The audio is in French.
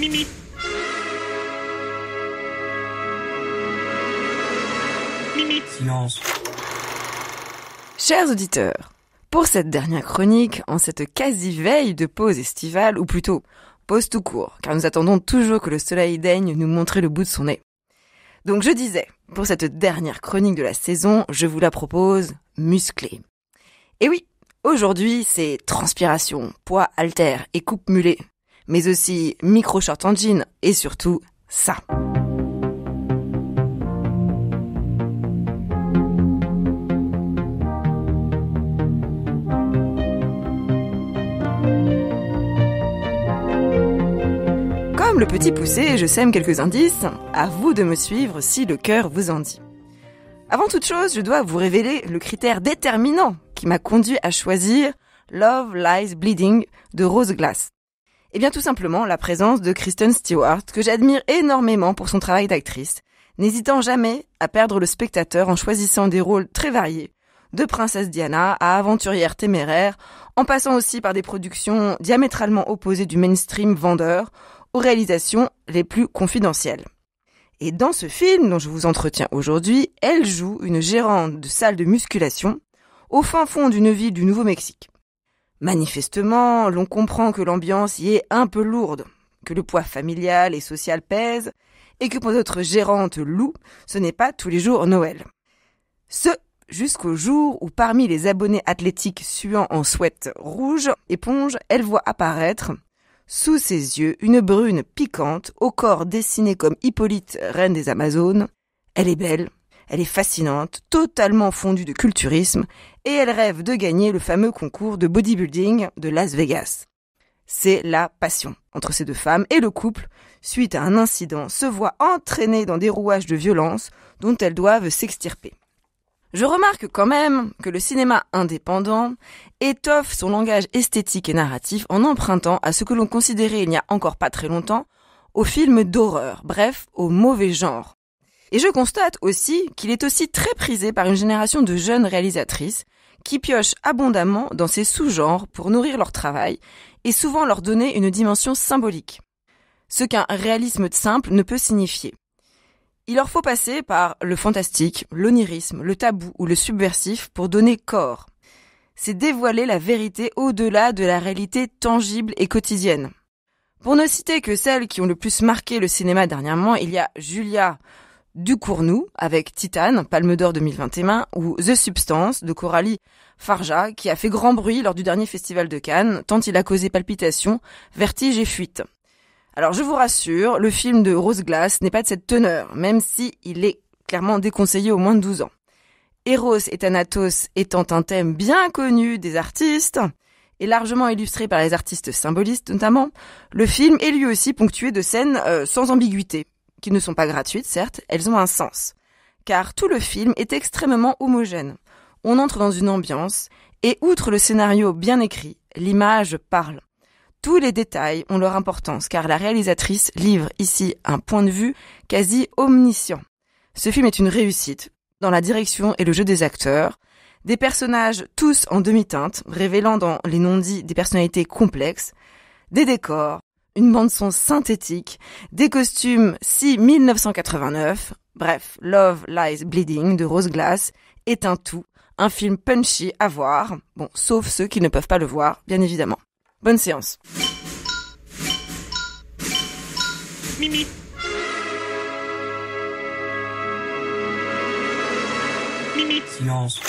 Mimi. Mimi. Silence. Chers auditeurs, pour cette dernière chronique, en cette quasi-veille de pause estivale, ou plutôt pause tout court, car nous attendons toujours que le soleil daigne nous montrer le bout de son nez. Donc je disais, pour cette dernière chronique de la saison, je vous la propose musclée. Et oui, aujourd'hui c'est transpiration, poids alter et coupe mulée mais aussi micro short en jean et surtout ça. Comme le petit poussé, je sème quelques indices, à vous de me suivre si le cœur vous en dit. Avant toute chose, je dois vous révéler le critère déterminant qui m'a conduit à choisir Love Lies Bleeding de Rose Glass. Eh bien tout simplement la présence de Kristen Stewart, que j'admire énormément pour son travail d'actrice, n'hésitant jamais à perdre le spectateur en choisissant des rôles très variés, de princesse Diana à aventurière téméraire, en passant aussi par des productions diamétralement opposées du mainstream vendeur aux réalisations les plus confidentielles. Et dans ce film dont je vous entretiens aujourd'hui, elle joue une gérante de salle de musculation au fin fond d'une ville du Nouveau-Mexique. Manifestement, l'on comprend que l'ambiance y est un peu lourde, que le poids familial et social pèse, et que pour notre gérante Lou, ce n'est pas tous les jours Noël. Ce jusqu'au jour où parmi les abonnés athlétiques suant en sweat rouge, éponge, elle voit apparaître, sous ses yeux, une brune piquante, au corps dessiné comme Hippolyte, reine des Amazones. Elle est belle, elle est fascinante, totalement fondue de culturisme, et elle rêve de gagner le fameux concours de bodybuilding de Las Vegas. C'est la passion entre ces deux femmes et le couple, suite à un incident, se voit entraîné dans des rouages de violence dont elles doivent s'extirper. Je remarque quand même que le cinéma indépendant étoffe son langage esthétique et narratif en empruntant à ce que l'on considérait il n'y a encore pas très longtemps aux films d'horreur, bref, au mauvais genre. Et je constate aussi qu'il est aussi très prisé par une génération de jeunes réalisatrices qui piochent abondamment dans ces sous-genres pour nourrir leur travail et souvent leur donner une dimension symbolique. Ce qu'un réalisme simple ne peut signifier. Il leur faut passer par le fantastique, l'onirisme, le tabou ou le subversif pour donner corps. C'est dévoiler la vérité au-delà de la réalité tangible et quotidienne. Pour ne citer que celles qui ont le plus marqué le cinéma dernièrement, il y a Julia du Cournou, avec Titane, Palme d'Or 2021, ou The Substance de Coralie Farja, qui a fait grand bruit lors du dernier festival de Cannes, tant il a causé palpitations, vertiges et fuites. Alors je vous rassure, le film de Rose Glass n'est pas de cette teneur, même si il est clairement déconseillé au moins de 12 ans. Eros et Thanatos étant un thème bien connu des artistes, et largement illustré par les artistes symbolistes notamment, le film est lui aussi ponctué de scènes euh, sans ambiguïté, qui ne sont pas gratuites, certes, elles ont un sens. Car tout le film est extrêmement homogène. On entre dans une ambiance, et outre le scénario bien écrit, l'image parle. Tous les détails ont leur importance, car la réalisatrice livre ici un point de vue quasi omniscient. Ce film est une réussite, dans la direction et le jeu des acteurs, des personnages tous en demi-teinte, révélant dans les non-dits des personnalités complexes, des décors, une bande-son synthétique, des costumes si 1989, bref, Love Lies Bleeding de Rose Glass est un tout, un film punchy à voir, bon, sauf ceux qui ne peuvent pas le voir, bien évidemment. Bonne séance. Mimi. Mimi.